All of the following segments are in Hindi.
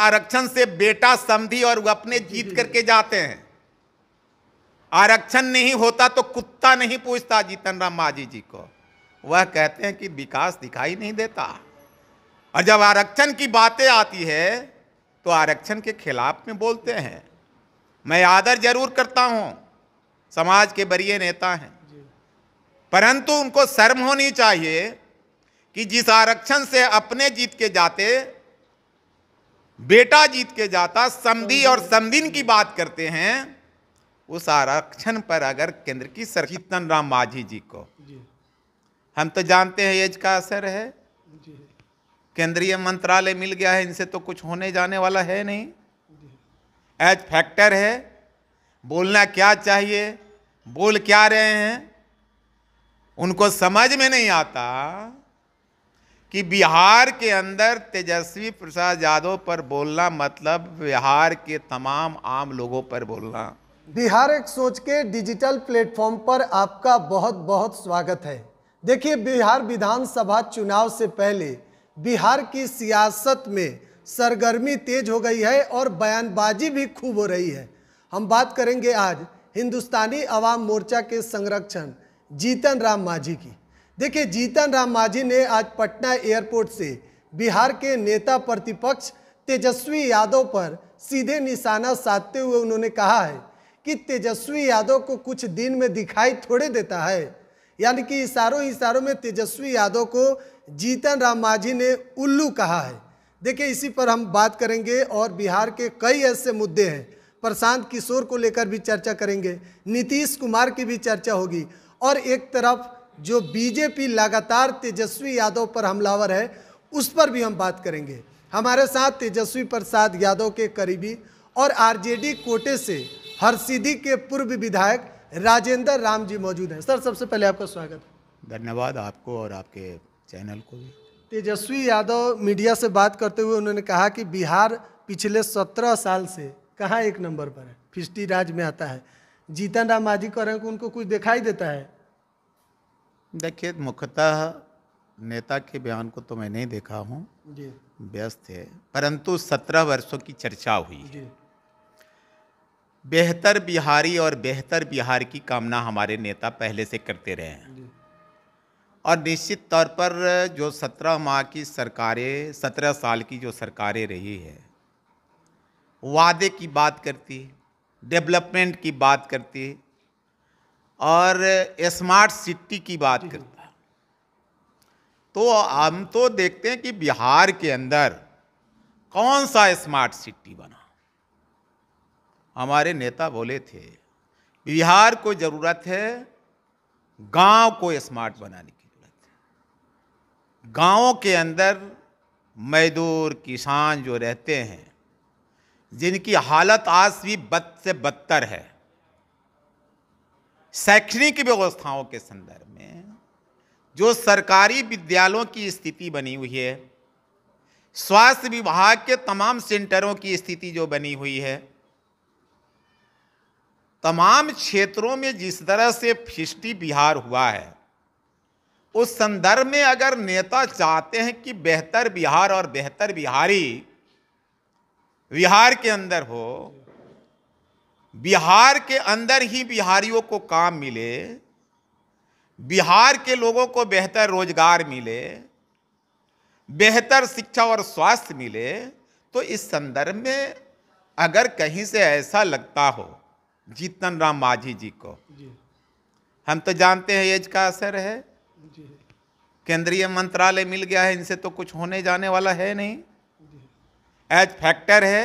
आरक्षण से बेटा समझी और वो अपने जीत करके जाते हैं आरक्षण नहीं होता तो कुत्ता नहीं पूछता जीतन राम माझी जी को वह कहते हैं कि विकास दिखाई नहीं देता और जब आरक्षण की बातें आती है तो आरक्षण के खिलाफ में बोलते हैं मैं आदर जरूर करता हूं समाज के बड़े नेता हैं परंतु उनको शर्म होनी चाहिए कि जिस आरक्षण से अपने जीत के जाते बेटा जीत के जाता समधि और समदिन की बात करते हैं उस आरक्षण पर अगर केंद्र की सर चीतन राम मांझी जी को हम तो जानते हैं एज का असर है केंद्रीय मंत्रालय मिल गया है इनसे तो कुछ होने जाने वाला है नहीं एज फैक्टर है बोलना क्या चाहिए बोल क्या रहे हैं उनको समझ में नहीं आता कि बिहार के अंदर तेजस्वी प्रसाद यादव पर बोलना मतलब बिहार के तमाम आम लोगों पर बोलना बिहार एक सोच के डिजिटल प्लेटफॉर्म पर आपका बहुत बहुत स्वागत है देखिए बिहार विधानसभा चुनाव से पहले बिहार की सियासत में सरगर्मी तेज हो गई है और बयानबाजी भी खूब हो रही है हम बात करेंगे आज हिंदुस्तानी आवाम मोर्चा के संरक्षण जीतन राम मांझी की देखिए जीतन राम मांझी ने आज पटना एयरपोर्ट से बिहार के नेता प्रतिपक्ष तेजस्वी यादव पर सीधे निशाना साधते हुए उन्होंने कहा है कि तेजस्वी यादव को कुछ दिन में दिखाई थोड़े देता है यानी कि इशारों इशारों में तेजस्वी यादव को जीतन राम मांझी ने उल्लू कहा है देखिए इसी पर हम बात करेंगे और बिहार के कई ऐसे मुद्दे हैं प्रशांत किशोर को लेकर भी चर्चा करेंगे नीतीश कुमार की भी चर्चा होगी और एक तरफ जो बीजेपी लगातार तेजस्वी यादव पर हमलावर है उस पर भी हम बात करेंगे हमारे साथ तेजस्वी प्रसाद यादव के करीबी और आरजेडी कोटे से हरसिद्धि के पूर्व विधायक राजेंद्र राम जी मौजूद हैं सर सबसे पहले आपका स्वागत धन्यवाद आपको और आपके चैनल को भी तेजस्वी यादव मीडिया से बात करते हुए उन्होंने कहा कि बिहार पिछले सत्रह साल से कहाँ एक नंबर पर है फिस्टी राज में आता है जीतन राम माझी कह रहे हैं कि उनको कुछ दिखाई देता है देखिए मुख्यतः नेता के बयान को तो मैं नहीं देखा हूँ व्यस्त है परंतु सत्रह वर्षों की चर्चा हुई बेहतर बिहारी और बेहतर बिहार की कामना हमारे नेता पहले से करते रहे हैं और निश्चित तौर पर जो सत्रह माह की सरकारें सत्रह साल की जो सरकारें रही है वादे की बात करती डेवलपमेंट की बात करती और स्मार्ट सिटी की बात करता है तो हम तो देखते हैं कि बिहार के अंदर कौन सा स्मार्ट सिटी बना हमारे नेता बोले थे बिहार को ज़रूरत है गांव को स्मार्ट बनाने की ज़रूरत है गाँव के अंदर मजदूर किसान जो रहते हैं जिनकी हालत आज भी बद से बदतर है शैक्षणिक व्यवस्थाओं के संदर्भ में जो सरकारी विद्यालयों की स्थिति बनी हुई है स्वास्थ्य विभाग के तमाम सेंटरों की स्थिति जो बनी हुई है तमाम क्षेत्रों में जिस तरह से फिस्टी बिहार हुआ है उस संदर्भ में अगर नेता चाहते हैं कि बेहतर बिहार और बेहतर बिहारी बिहार के अंदर हो बिहार के अंदर ही बिहारियों को काम मिले बिहार के लोगों को बेहतर रोजगार मिले बेहतर शिक्षा और स्वास्थ्य मिले तो इस संदर्भ में अगर कहीं से ऐसा लगता हो जीतन राम माझी जी को हम तो जानते हैं एज का असर है केंद्रीय मंत्रालय मिल गया है इनसे तो कुछ होने जाने वाला है नहीं एज फैक्टर है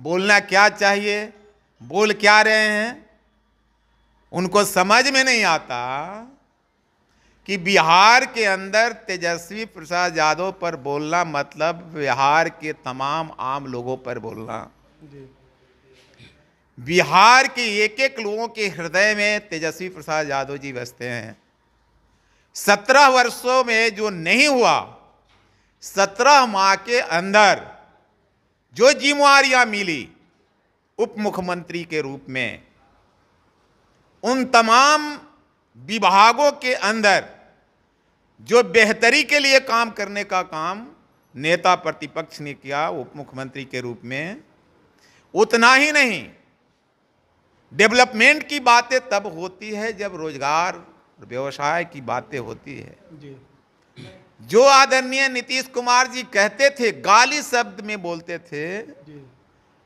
बोलना क्या चाहिए बोल क्या रहे हैं उनको समझ में नहीं आता कि बिहार के अंदर तेजस्वी प्रसाद यादव पर बोलना मतलब बिहार के तमाम आम लोगों पर बोलना बिहार के एक एक लोगों के हृदय में तेजस्वी प्रसाद यादव जी बसते हैं सत्रह वर्षों में जो नहीं हुआ सत्रह माह के अंदर जो जिम्मारियां मिली उप मुख्यमंत्री के रूप में उन तमाम विभागों के अंदर जो बेहतरी के लिए काम करने का काम नेता प्रतिपक्ष ने किया उप मुख्यमंत्री के रूप में उतना ही नहीं डेवलपमेंट की बातें तब होती है जब रोजगार व्यवसाय की बातें होती है जो आदरणीय नीतीश कुमार जी कहते थे गाली शब्द में बोलते थे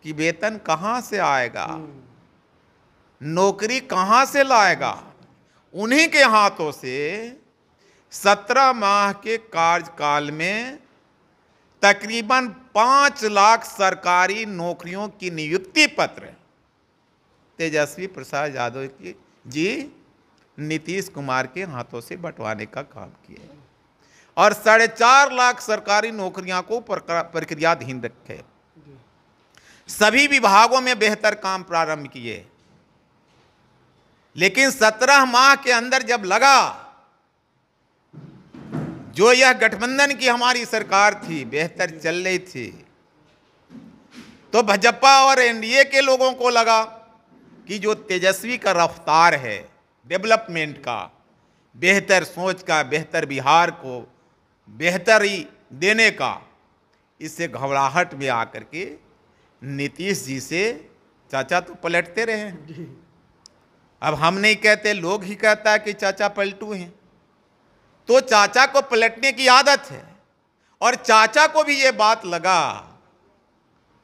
कि वेतन कहाँ से आएगा हम्म। नौकरी कहाँ से लाएगा उन्हीं के हाथों से सत्रह माह के कार्यकाल में तकरीबन पाँच लाख सरकारी नौकरियों की नियुक्ति पत्र तेजस्वी प्रसाद यादव की जी नीतीश कुमार के हाथों से बंटवाने का काम किया और साढ़े चार लाख सरकारी नौकरियां को प्रक्रियाधीन रखे सभी विभागों में बेहतर काम प्रारंभ किए लेकिन सत्रह माह के अंदर जब लगा जो यह गठबंधन की हमारी सरकार थी बेहतर चल रही थी तो भाजपा और एनडीए के लोगों को लगा कि जो तेजस्वी का रफ्तार है डेवलपमेंट का बेहतर सोच का बेहतर बिहार को बेहतरी देने का इससे घबराहट में आकर के नीतीश जी से चाचा तो पलटते रहे अब हम नहीं कहते लोग ही कहता है कि चाचा पलटू हैं तो चाचा को पलटने की आदत है और चाचा को भी ये बात लगा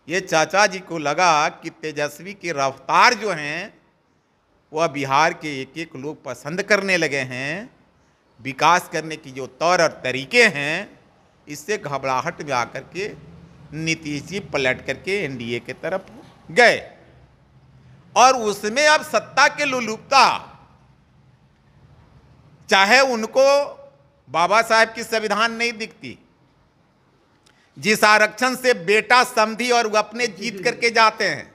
ये चाचा जी को लगा कि तेजस्वी की रफ्तार जो हैं वह बिहार के एक एक लोग पसंद करने लगे हैं विकास करने की जो तौर और तरीके हैं इससे घबराहट में आकर के नीतीश जी पलट करके एनडीए के तरफ गए और उसमें अब सत्ता के लुलुपता चाहे उनको बाबा साहब की संविधान नहीं दिखती जिस आरक्षण से बेटा समझी और वो अपने जीत करके जाते हैं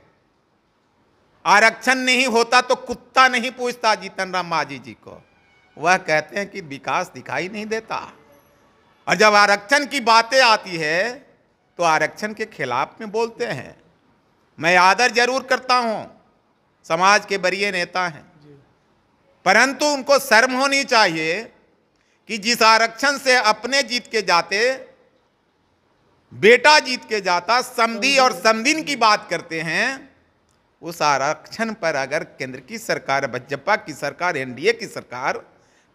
आरक्षण नहीं होता तो कुत्ता नहीं पूछता जीतन राम माझी जी को वह कहते हैं कि विकास दिखाई नहीं देता और जब आरक्षण की बातें आती है तो आरक्षण के खिलाफ में बोलते हैं मैं आदर जरूर करता हूँ समाज के बड़े नेता हैं परंतु उनको शर्म होनी चाहिए कि जिस आरक्षण से अपने जीत के जाते बेटा जीत के जाता समधि और समदिन की बात करते हैं उस आरक्षण पर अगर केंद्र की सरकार भाजपा की सरकार एनडीए की सरकार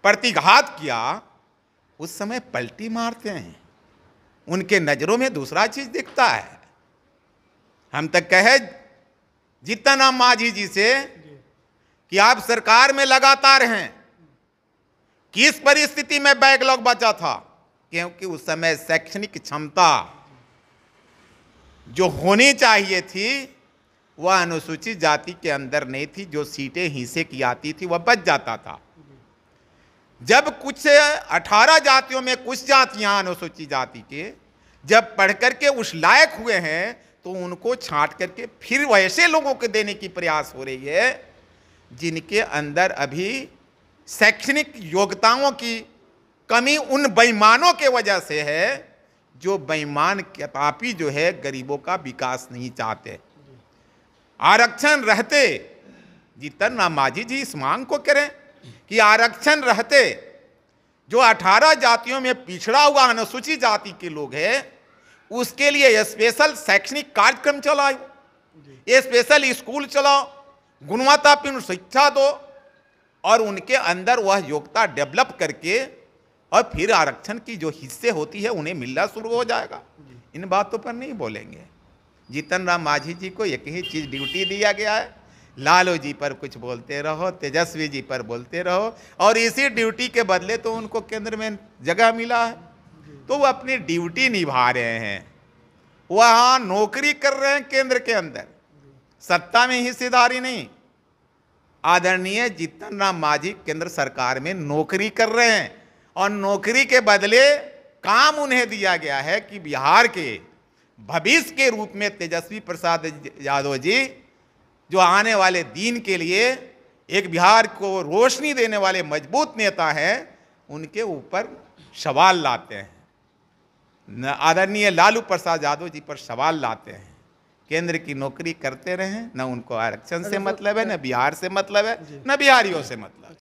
प्रतिघात किया उस समय पलटी मारते हैं उनके नज़रों में दूसरा चीज़ दिखता है हम तक कहे जितना माझी जी से कि आप सरकार में लगातार हैं किस परिस्थिति में बैकलॉग बचा था क्योंकि उस समय शैक्षणिक क्षमता जो होनी चाहिए थी वह अनुसूचित जाति के अंदर नहीं थी जो सीटें हिस्से की आती थी वह बच जाता था जब कुछ अठारह जातियों में कुछ जातियां अनुसूचित जाति के जब पढ़ करके उस लायक हुए हैं तो उनको छांट करके फिर वैसे लोगों को देने की प्रयास हो रही है जिनके अंदर अभी शैक्षणिक योग्यताओं की कमी उन बेईमानों के वजह से है जो बेईमान कतापि जो है गरीबों का विकास नहीं चाहते आरक्षण रहते जीतन राम जी इस मांग को करें कि आरक्षण रहते जो 18 जातियों में पिछड़ा हुआ अनुसूचित जाति के लोग हैं उसके लिए स्पेशल शैक्षणिक कार्यक्रम चलाओ ये स्पेशल स्कूल चलाओ गुणवत्तापूर्ण शिक्षा दो और उनके अंदर वह योग्यता डेवलप करके और फिर आरक्षण की जो हिस्से होती है उन्हें मिलना शुरू हो जाएगा इन बातों पर नहीं बोलेंगे जीतन राम माझी जी को एक ही चीज़ ड्यूटी दिया गया है लालू जी पर कुछ बोलते रहो तेजस्वी जी पर बोलते रहो और इसी ड्यूटी के बदले तो उनको केंद्र में जगह मिला है तो वो अपनी ड्यूटी निभा रहे हैं वहाँ नौकरी कर रहे हैं केंद्र के अंदर सत्ता में हिस्सेदारी नहीं आदरणीय जीतन राम मांझी केंद्र सरकार में नौकरी कर रहे हैं और नौकरी के बदले काम उन्हें दिया गया है कि बिहार के भविष्य के रूप में तेजस्वी प्रसाद यादव जी जो आने वाले दिन के लिए एक बिहार को रोशनी देने वाले मजबूत नेता हैं उनके ऊपर सवाल लाते हैं आदरणीय लालू प्रसाद यादव जी पर सवाल लाते हैं केंद्र की नौकरी करते रहें न उनको आरक्षण से मतलब है न बिहार से मतलब है न बिहारियों से मतलब